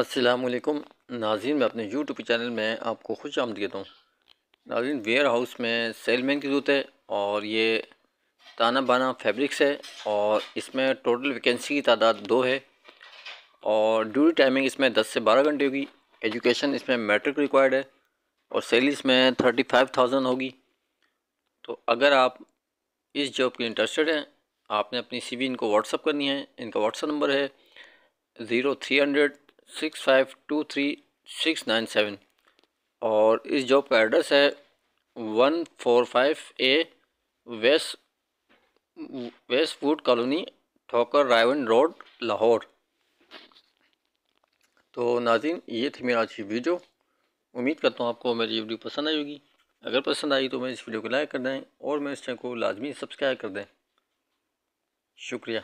असलकुम नाजीन मैं अपने यूट्यूब चैनल में आपको खुश आमद कहता हूँ नाजीन वेयर हाउस में सेलमैन की ज़रूरत है और ये ताना बाना फैब्रिक्स है और इसमें टोटल वैकेंसी की तादाद दो है और ड्यूटी टाइमिंग इसमें दस से बारह घंटे होगी एजुकेशन इसमें मैट्रिक रिक्वायर्ड है और सैलरी इसमें थर्टी फाइव थाउजेंड होगी तो अगर आप इस जॉब के इंटरेस्टेड हैं आपने अपनी सी वी इनको व्हाट्सअप करनी है इनका व्हाट्सअप नंबर है zero three hundred six five two three six nine seven और इस जॉब का एड्रेस है one four five A west west food colony Thokar Raiwind road Lahore तो नाजिन ये थी मेरा आज की वीडियो उम्मीद करता हूँ आपको मेरी वीडियो पसंद आई होगी अगर पसंद आई तो मैं इस वीडियो को लाइक कर दें और मेरे इस चैनल को लाजमी सब्सक्राइब कर दें शुक्रिया